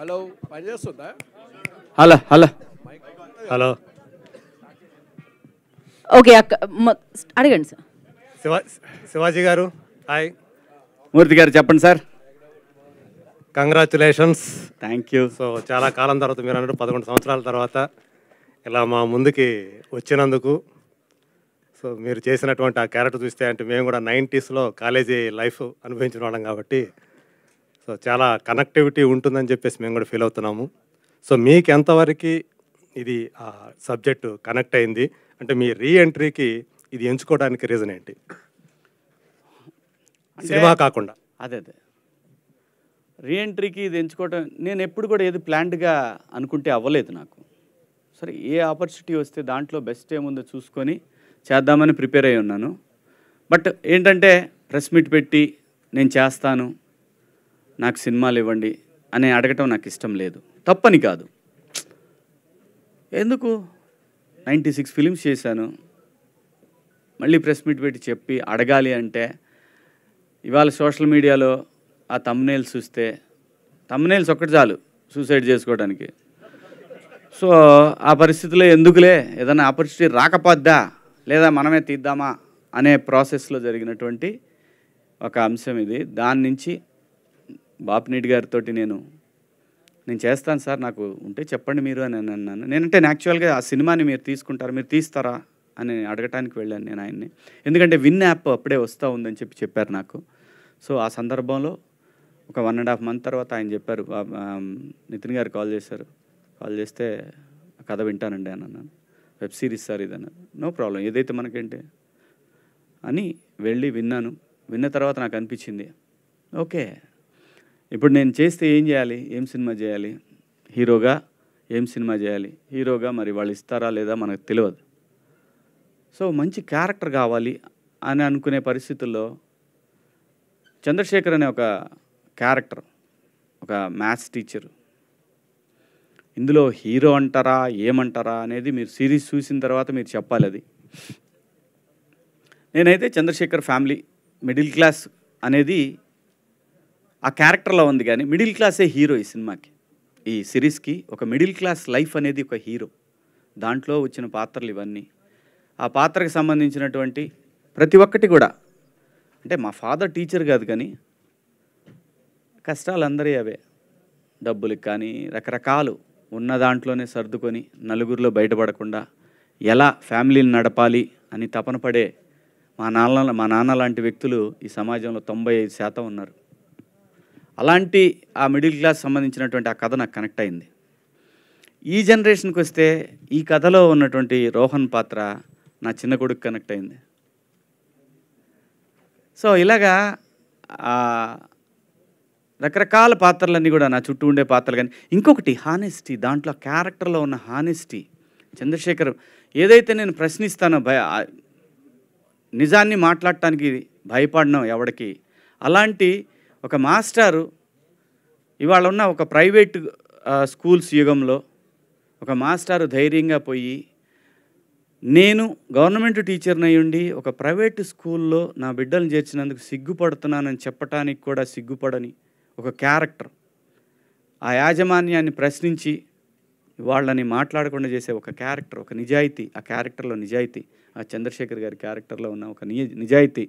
hello పనిచేస్తుందా hello hello hello okay అక్క అడగండి సార్ శివా శివాజీ గారు హాయ్ మూర్తి గారు చెప్పండి sir congratulations thank you so చాలా కాలం తర్వాత మీరు అన్నట్టు పదకొండు సంవత్సరాల తర్వాత ఇలా మా ముందుకి వచ్చినందుకు సో మీరు చేసినటువంటి ఆ క్యారెక్టర్ చూస్తే అంటే మేము కూడా నైంటీస్లో కాలేజీ లైఫ్ అనుభవించిన వాళ్ళం కాబట్టి సో చాలా కనెక్టివిటీ ఉంటుందని చెప్పేసి మేము కూడా ఫీల్ అవుతున్నాము సో మీకు ఎంతవరకు ఇది సబ్జెక్టు కనెక్ట్ అయింది అంటే మీ రీ ఎంట్రీకి ఇది ఎంచుకోవడానికి రీజన్ ఏంటి సినిమా కాకుండా అదే అదే రీ ఎంట్రీకి ఇది ఎంచుకోవటం నేను ఎప్పుడు కూడా ఏది ప్లాంట్గా అనుకుంటే అవ్వలేదు నాకు సరే ఏ ఆపర్చునిటీ వస్తే దాంట్లో బెస్ట్ ఏముందో చూసుకొని చేద్దామని ప్రిపేర్ అయి ఉన్నాను బట్ ఏంటంటే ప్రెస్ మీట్ పెట్టి నేను చేస్తాను నాకు సినిమాలు ఇవ్వండి అని అడగటం నాకు ఇష్టం లేదు తప్పని కాదు ఎందుకు నైంటీ సిక్స్ ఫిలిమ్స్ చేశాను మళ్ళీ ప్రెస్ మీట్ పెట్టి చెప్పి అడగాలి అంటే ఇవాళ సోషల్ మీడియాలో ఆ తమ్నేల్స్ చూస్తే తమ్నేల్స్ ఒక్కటి చాలు సూసైడ్ చేసుకోవడానికి సో ఆ పరిస్థితిలో ఎందుకులే ఏదైనా ఆపర్చునిటీ రాకపోద్దా లేదా మనమే తీద్దామా అనే ప్రాసెస్లో జరిగినటువంటి ఒక అంశం ఇది దాని నుంచి బాపినీటి గారితో నేను నేను చేస్తాను సార్ నాకు ఉంటే చెప్పండి మీరు అని నేను అన్నాను నేనంటే యాక్చువల్గా ఆ సినిమాని మీరు తీసుకుంటారా మీరు తీస్తారా అని అడగటానికి వెళ్ళాను నేను ఆయన్ని ఎందుకంటే విన్ యాప్ అప్పుడే వస్తూ ఉందని చెప్పి చెప్పారు నాకు సో ఆ సందర్భంలో ఒక వన్ అండ్ హాఫ్ మంత్ తర్వాత ఆయన చెప్పారు నితిన్ గారు కాల్ చేశారు కాల్ చేస్తే కథ వింటానండి అని అన్నాను వెబ్ సిరీస్ సార్ ఇదన్నారు నో ప్రాబ్లం ఏదైతే మనకేంటి అని వెళ్ళి విన్నాను విన్న తర్వాత నాకు అనిపించింది ఓకే ఇప్పుడు నేను చేస్తే ఏం చేయాలి ఏం సినిమా చేయాలి హీరోగా ఏం సినిమా చేయాలి హీరోగా మరి వాళ్ళు ఇస్తారా లేదా మనకు తెలియదు సో మంచి క్యారెక్టర్ కావాలి అని అనుకునే పరిస్థితుల్లో చంద్రశేఖర్ అనే ఒక క్యారెక్టర్ ఒక మ్యాథ్స్ టీచర్ ఇందులో హీరో అంటారా ఏమంటారా అనేది మీరు సిరీస్ చూసిన తర్వాత మీరు చెప్పాలి అది నేనైతే చంద్రశేఖర్ ఫ్యామిలీ మిడిల్ క్లాస్ అనేది ఆ క్యారెక్టర్లో ఉంది కానీ మిడిల్ క్లాసే హీరో ఈ సినిమాకి ఈ సిరీస్కి ఒక మిడిల్ క్లాస్ లైఫ్ అనేది ఒక హీరో దాంట్లో వచ్చిన పాత్రలు ఇవన్నీ ఆ పాత్రకు సంబంధించినటువంటి ప్రతి ఒక్కటి కూడా అంటే మా ఫాదర్ టీచర్ కాదు కానీ కష్టాలు అందరి అవే డబ్బులకి కానీ రకరకాలు ఉన్న దాంట్లోనే సర్దుకొని నలుగురిలో బయటపడకుండా ఎలా ఫ్యామిలీని నడపాలి అని తపన పడే మా నాన్న మా నాన్న లాంటి వ్యక్తులు ఈ సమాజంలో తొంభై ఐదు శాతం ఉన్నారు అలాంటి ఆ మిడిల్ క్లాస్ సంబంధించినటువంటి ఆ కథ నాకు కనెక్ట్ అయింది ఈ జనరేషన్కి వస్తే ఈ కథలో ఉన్నటువంటి రోహన్ పాత్ర నా చిన్న కొడుకు కనెక్ట్ అయింది సో ఇలాగా రకరకాల పాత్రలన్నీ కూడా నా చుట్టూ ఉండే పాత్రలు కానీ ఇంకొకటి హానెస్టీ దాంట్లో క్యారెక్టర్లో ఉన్న హానెస్టీ చంద్రశేఖర్ ఏదైతే నేను ప్రశ్నిస్తానో భయ నిజాన్ని మాట్లాడటానికి భయపడినా ఎవడికి అలాంటి ఒక మాస్టారు ఇవాళ ఉన్న ఒక ప్రైవేట్ స్కూల్స్ యుగంలో ఒక మాస్టారు ధైర్యంగా పోయి నేను గవర్నమెంట్ టీచర్ని ఉండి ఒక ప్రైవేటు స్కూల్లో నా బిడ్డలను చేర్చినందుకు సిగ్గుపడుతున్నానని చెప్పటానికి కూడా సిగ్గుపడని ఒక క్యారెక్టర్ ఆ యాజమాన్యాన్ని ప్రశ్నించి వాళ్ళని మాట్లాడకుండా చేసే ఒక క్యారెక్టర్ ఒక నిజాయితీ ఆ క్యారెక్టర్లో నిజాయితీ ఆ చంద్రశేఖర్ గారి క్యారెక్టర్లో ఉన్న ఒక నిజాయితీ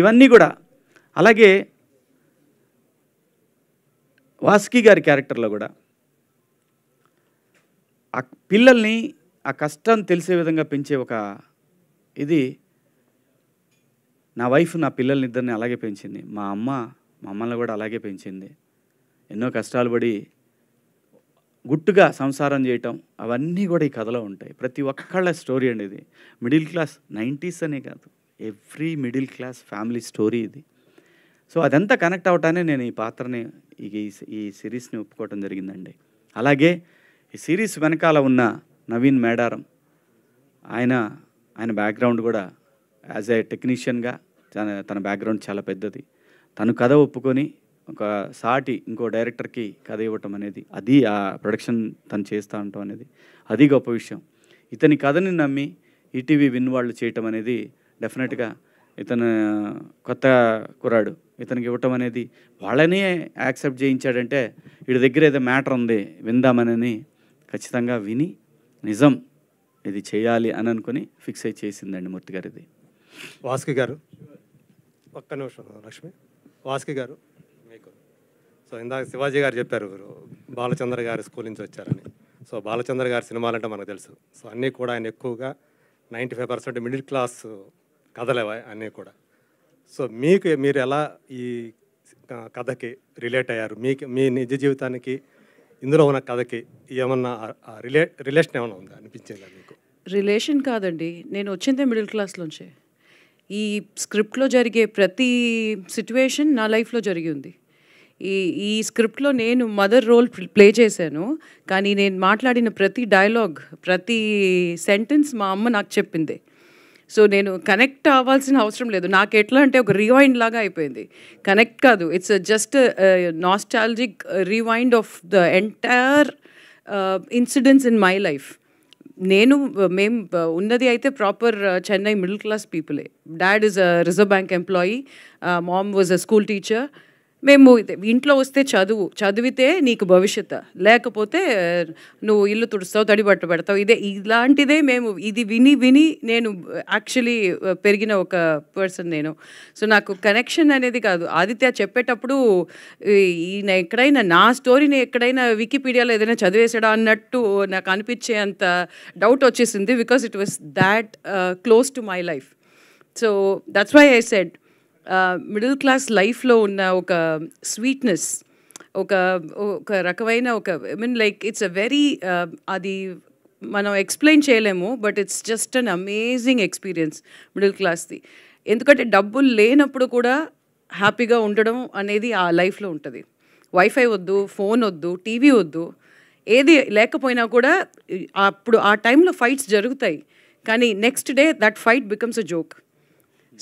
ఇవన్నీ కూడా అలాగే వాసుకి గారి క్యారెక్టర్లో కూడా ఆ పిల్లల్ని ఆ కష్టం తెలిసే విధంగా పెంచే ఒక ఇది నా వైఫ్ నా పిల్లల్ని ఇద్దరిని అలాగే పెంచింది మా అమ్మ మమ్మల్ని కూడా అలాగే పెంచింది ఎన్నో కష్టాలు పడి గుట్టుగా సంసారం చేయటం అవన్నీ కూడా ఈ కథలో ఉంటాయి ప్రతి ఒక్కళ్ళ స్టోరీ అండి ఇది మిడిల్ క్లాస్ నైంటీస్ అనే కాదు every middle class family story ఇది సో అదంతా కనెక్ట్ అవటానే నేను ఈ పాత్రని ఈ ఈ సిరీస్ని ఒప్పుకోవటం జరిగిందండి అలాగే ఈ సిరీస్ వెనకాల ఉన్న నవీన్ మేడారం ఆయన ఆయన బ్యాక్గ్రౌండ్ కూడా యాజ్ ఏ టెక్నీషియన్గా తన తన బ్యాక్గ్రౌండ్ చాలా పెద్దది తను కథ ఒప్పుకొని ఒక సాటి ఇంకో డైరెక్టర్కి కథ ఇవ్వటం అనేది అది ఆ ప్రొడక్షన్ తను చేస్తూ ఉండటం అనేది అది గొప్ప విషయం ఇతని కథని నమ్మి ఈటీవీ విన్ వాళ్ళు చేయటం అనేది డెఫినెట్గా ఇతను కొత్త కురాడు ఇతనికి ఇవ్వటం అనేది వాళ్ళని యాక్సెప్ట్ చేయించాడంటే వీడి దగ్గర ఏదో మ్యాటర్ ఉంది విందామనని ఖచ్చితంగా విని నిజం ఇది చేయాలి అని అనుకుని ఫిక్స్ అయి చేసిందండి మూర్తి గారు ఇది వాసుకి గారు ఒక్క నిమిషం లక్ష్మి వాసుకి గారు మీకు సో ఇందాక శివాజీ గారు చెప్పారు బాలచంద్ర గారి స్కూల్ నుంచి వచ్చారని సో బాలచంద్ర గారి సినిమాలంటే మనకు తెలుసు సో అన్నీ కూడా ఆయన ఎక్కువగా ninety five percent middle class కథలేవా అన్నీ కూడా సో మీకు మీరు ఎలా ఈ కథకి రిలేట్ అయ్యారు మీకు మీ నిజ జీవితానికి ఇందులో ఉన్న కథకి ఏమన్నా రిలే రిలేషన్ ఏమైనా ఉందా అనిపించేదా మీకు రిలేషన్ కాదండి నేను వచ్చిందే మిడిల్ క్లాస్లోంచే ఈ స్క్రిప్ట్లో జరిగే ప్రతి సిట్యువేషన్ నా లైఫ్లో జరిగి ఉంది ఈ ఈ స్క్రిప్ట్లో నేను మదర్ రోల్ ప్లే చేశాను కానీ నేను మాట్లాడిన ప్రతి డైలాగ్ ప్రతి సెంటెన్స్ మా అమ్మ నాకు చెప్పిందే సో నేను కనెక్ట్ అవ్వాల్సిన అవసరం లేదు నాకు ఎట్లా అంటే ఒక రివైండ్ లాగా అయిపోయింది కనెక్ట్ కాదు it's just nostalgic rewind of the entire incidents in my life నేను మేం uh, ఉన్నది అయితే ప్రాపర్ చెన్నై మిడిల్ క్లాస్ పీపులే dad is a reserve bank employee mom was a school teacher మేము ఇంట్లో వస్తే చదువు చదివితే నీకు భవిష్యత్ లేకపోతే నువ్వు ఇల్లు తుడుస్తావు తడి బట్ట పెడతావు ఇదే ఇలాంటిదే మేము ఇది విని విని నేను యాక్చువల్లీ పెరిగిన ఒక పర్సన్ నేను సో నాకు కనెక్షన్ అనేది కాదు ఆదిత్య చెప్పేటప్పుడు ఈయన ఎక్కడైనా నా స్టోరీని ఎక్కడైనా వికీపీడియాలో ఏదైనా చదివేసాడా అన్నట్టు నాకు అనిపించే అంత డౌట్ వచ్చేసింది because it was that close to my life so that's why I said middle class లైఫ్లో ఉన్న ఒక స్వీట్నెస్ ఒక ఒక రకమైన ఒక I mean like it's a very అది మనం ఎక్స్ప్లెయిన్ చేయలేము but it's just an amazing experience middle క్లాస్ది ఎందుకంటే డబ్బులు లేనప్పుడు కూడా హ్యాపీగా ఉండడం అనేది ఆ లైఫ్లో ఉంటుంది వైఫై వద్దు ఫోన్ వద్దు టీవీ వద్దు ఏది లేకపోయినా కూడా అప్పుడు ఆ టైంలో ఫైట్స్ జరుగుతాయి కానీ next day that fight becomes a joke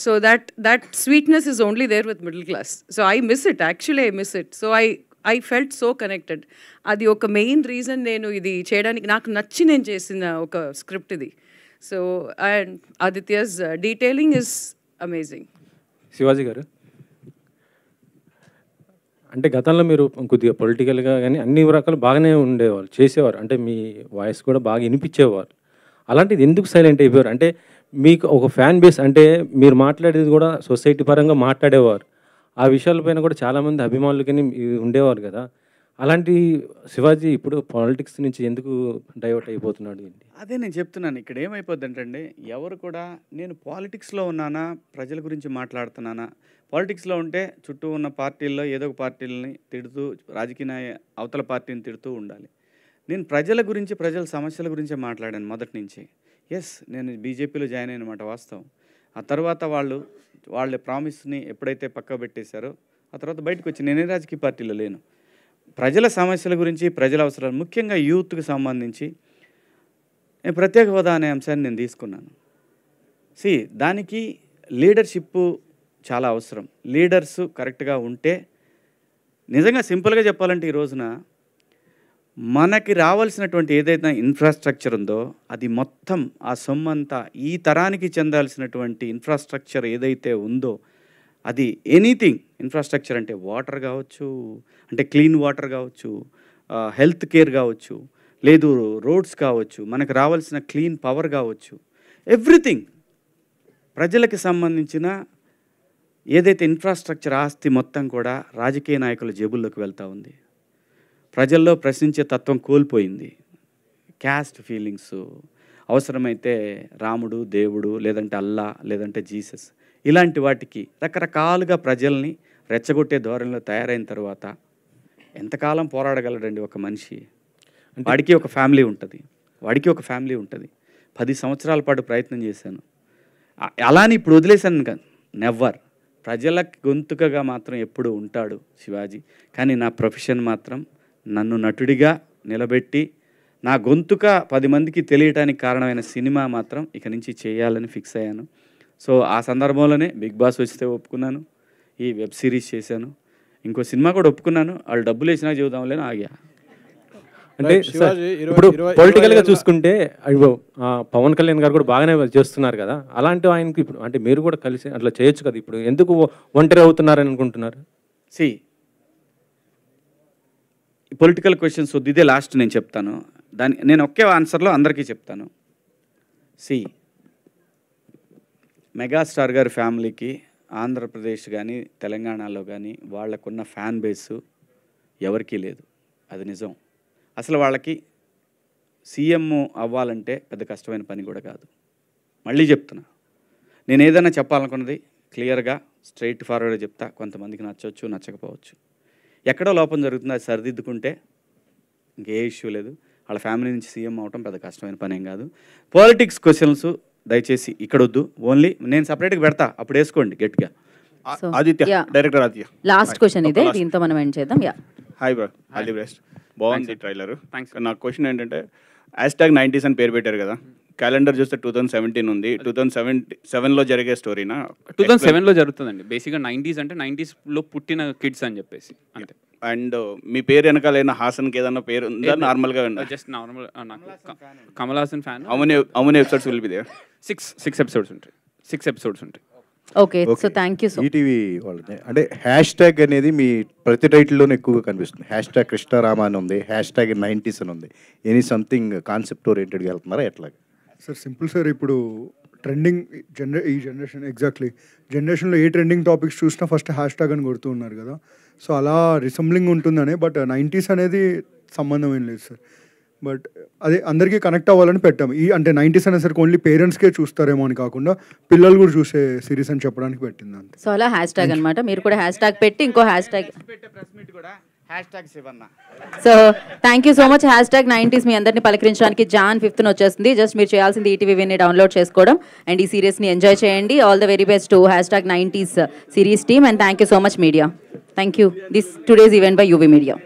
so that that sweetness is only there with middle class so I miss it actually I miss it so I I felt so connected అది ఒక main reason నేను ఇది చేయడానికి నాకు నచ్చి నేను చేసిన ఒక స్క్రిప్ట్ ఇది so and Aditya's detailing is amazing Shivaji గారు అంటే గతంలో మీరు కొద్దిగా పొలిటికల్గా కానీ అన్ని రకాలు బాగానే ఉండేవారు చేసేవారు అంటే మీ వాయిస్ కూడా బాగా వినిపించేవారు అలాంటిది ఎందుకు సైలెంట్ అయిపోయారు అంటే మీకు ఒక ఫ్యాన్ బేస్ అంటే మీరు మాట్లాడేది కూడా సొసైటీ పరంగా మాట్లాడేవారు ఆ విషయాలపైన కూడా చాలామంది కానీ ఉండేవారు కదా అలాంటి శివాజీ ఇప్పుడు పాలిటిక్స్ నుంచి ఎందుకు డైవర్ట్ అయిపోతున్నాడు అదే నేను చెప్తున్నాను ఇక్కడ ఏమైపోద్ది అంటే ఎవరు కూడా నేను పాలిటిక్స్లో ఉన్నానా ప్రజల గురించి మాట్లాడుతున్నానా పాలిటిక్స్లో ఉంటే చుట్టూ ఉన్న పార్టీల్లో ఏదో ఒక పార్టీలని తిడుతూ రాజకీయ అవతల పార్టీని తిడుతూ ఉండాలి నేను ప్రజల గురించి ప్రజల సమస్యల గురించే మాట్లాడాను మొదటి నుంచి ఎస్ నేను బీజేపీలో జాయిన్ మాట వాస్తవం ఆ తర్వాత వాళ్ళు వాళ్ళ ప్రామిస్ని ఎప్పుడైతే పక్క పెట్టేశారో ఆ తర్వాత బయటకు వచ్చి నేనే రాజకీయ పార్టీలో లేను ప్రజల సమస్యల గురించి ప్రజల అవసరాలు ముఖ్యంగా యూత్కి సంబంధించి నేను ప్రత్యేక హోదా అనే అంశాన్ని నేను తీసుకున్నాను సి దానికి లీడర్షిప్పు చాలా అవసరం లీడర్స్ కరెక్ట్గా ఉంటే నిజంగా సింపుల్గా చెప్పాలంటే ఈ రోజున మనకి రావాల్సినటువంటి ఏదైతే ఇన్ఫ్రాస్ట్రక్చర్ ఉందో అది మొత్తం ఆ సొమ్మంతా ఈ తరానికి చెందాల్సినటువంటి ఇన్ఫ్రాస్ట్రక్చర్ ఏదైతే ఉందో అది ఎనీథింగ్ ఇన్ఫ్రాస్ట్రక్చర్ అంటే వాటర్ కావచ్చు అంటే క్లీన్ వాటర్ కావచ్చు హెల్త్ కేర్ కావచ్చు లేదు రోడ్స్ కావచ్చు మనకు రావాల్సిన క్లీన్ పవర్ కావచ్చు ఎవ్రీథింగ్ ప్రజలకు సంబంధించిన ఏదైతే ఇన్ఫ్రాస్ట్రక్చర్ ఆస్తి మొత్తం కూడా రాజకీయ నాయకుల జేబుల్లోకి వెళ్తూ ఉంది ప్రజల్లో ప్రశ్నించే తత్వం కోల్పోయింది క్యాస్ట్ ఫీలింగ్స్ అవసరమైతే రాముడు దేవుడు లేదంటే అల్లా లేదంటే జీసస్ ఇలాంటి వాటికి రకరకాలుగా ప్రజల్ని రెచ్చగొట్టే ధోరణిలో తయారైన తర్వాత ఎంతకాలం పోరాడగలడండి ఒక మనిషి వాడికి ఒక ఫ్యామిలీ ఉంటుంది వాడికి ఒక ఫ్యామిలీ ఉంటుంది పది సంవత్సరాల పాటు ప్రయత్నం చేశాను అలానే ఇప్పుడు వదిలేశాను నెవ్వర్ ప్రజల గొంతుకగా మాత్రం ఎప్పుడు ఉంటాడు శివాజీ కానీ నా ప్రొఫెషన్ మాత్రం నన్ను నటుడిగా నిలబెట్టి నా గొంతుక పది మందికి తెలియటానికి కారణమైన సినిమా మాత్రం ఇక నుంచి చేయాలని ఫిక్స్ అయ్యాను సో ఆ సందర్భంలోనే బిగ్ బాస్ వచ్చితే ఒప్పుకున్నాను ఈ వెబ్ సిరీస్ చేశాను ఇంకో సినిమా కూడా ఒప్పుకున్నాను వాళ్ళు డబ్బులు వేసినా లేని ఆగా అంటే ఇప్పుడు పొలిటికల్గా గా చూసుకుంటే పవన్ కళ్యాణ్ గారు కూడా బాగానే చేస్తున్నారు కదా అలాంటి ఆయనకి ఇప్పుడు అంటే మీరు కూడా కలిసి అట్లా చేయొచ్చు కదా ఇప్పుడు ఎందుకు ఒంటరి అవుతున్నారని అనుకుంటున్నారు సి పొలిటికల్ క్వశ్చన్స్ వద్దు ఇదే లాస్ట్ నేను చెప్తాను దాని నేను ఒకే ఆన్సర్లో అందరికీ చెప్తాను సి మెగాస్టార్ గారి ఫ్యామిలీకి ఆంధ్రప్రదేశ్ కానీ తెలంగాణలో కానీ వాళ్ళకున్న ఫ్యాన్ బేసు ఎవరికీ లేదు అది నిజం అసలు వాళ్ళకి సీఎం అవ్వాలంటే పెద్ద కష్టమైన పని కూడా కాదు మళ్ళీ చెప్తున్నా నేను ఏదైనా చెప్పాలనుకున్నది క్లియర్గా స్ట్రైట్ ఫార్వర్డ్గా చెప్తా కొంతమందికి నచ్చవచ్చు నచ్చకపోవచ్చు ఎక్కడో లోపం జరుగుతుంది అది సరిదిద్దుకుంటే ఇంకే ఇష్యూ లేదు వాళ్ళ ఫ్యామిలీ నుంచి సీఎం అవటం పెద్ద కష్టమైన పని ఏం కాదు పాలిటిక్స్ క్వశ్చన్స్ దయచేసి ఇక్కడ వద్దు ఓన్లీ నేను సపరేట్గా పెడతా అప్పుడు వేసుకోండి గట్టిగా ఆదిత్య లాస్ట్ క్వశ్చన్ ఇదే దీంతో మనం ఎండ్ చేద్దాం yeah hi bro all the best బాగుంది ట్రైలర్ థ్యాంక్స్ నా క్వశ్చన్ ఏంటంటే హ్యాష్ ట్యాగ్ నైంటీస్ అని పేరు పెట్టారు కదా క్యాలెండర్ చూస్తే టూ థౌసండ్ సెవెంటీన్ ఉంది టూ థౌసండ్ సెవెంటీ సెవెన్ లో జరిగే స్టోరీనా టూ థౌసండ్ సెవెన్ లో జరుగుతుందండి బేసిక్గా నైంటీస్ అంటే నైన్టీస్ లో పుట్టిన కిడ్స్ అని చెప్పేసి అంతే అండ్ uh, మీ పేరు వెనకాల హాసన్ ఏదైనా పేరు ఉందా నార్మల్గా uh, ఉందా just normal Kamal Haasan fan అవునే అవునే episodes will be there six six episodes ఉంటాయి సిక్స్ ఎపిసోడ్స్ ఉంటాయి okay so thank you ETV వాళ్ళది అంటే హ్యాష్ ట్యాగ్ అనేది మీ ప్రతి టైటిల్లోనే ఎక్కువగా కనిపిస్తుంది హ్యాష్ ట్యాగ్ కృష్ణారామ అని ఉంది హ్యాష్ ట్యాగ్ నైంటీస్ అని ఉంది ఎనీ సంథింగ్ కాన్సెప్ట్ ఓరియంటెడ్గా వెళ్తున్నారా ఎట్లాగే సార్ సింపుల్ సార్ ఇప్పుడు ట్రెండింగ్ జనరే ఈ జనరేషన్ ఎగ్జాక్ట్లీ జనరేషన్లో ఏ ట్రెండింగ్ టాపిక్స్ చూసినా ఫస్ట్ హ్యాష్ ట్యాగ్ అని కొడుతూ ఉన్నారు కదా సో అలా రిసెంబ్లింగ్ ఉంటుందనే బట్ నైంటీస్ అనేది సంబంధం ఏం లేదు సార్ బట్ అదే అందరికీ కనెక్ట్ అవ్వాలని పెట్టాము ఈ అంటే నైంటీస్ అనేసరికి ఓన్లీ పేరెంట్స్కే చూస్తారేమో అని కాకుండా పిల్లలు కూడా చూసే సిరీస్ అని చెప్పడానికి పెట్టింది అంతే సో అలా హ్యాష్ ట్యాగ్ అనమాట మీరు కూడా హ్యాష్ ట్యాగ్ పెట్టి ఇంకో హ్యాష్ ట్యాగ్ కూడా so thank you so much hash tag nineties మీ అందరిని పలకరించడానికి జాన్ ఫిఫ్త్ వచ్చేస్తుంది జస్ట్ మీరు చేయాల్సింది ఈటీవీని e డౌన్లోడ్ చేసుకోవడం అండ్ ఈ సిరీస్ని ఎంజాయ్ చేయండి all the very best hash tag nineties series team and thank you so much media thank you this today's event by UV media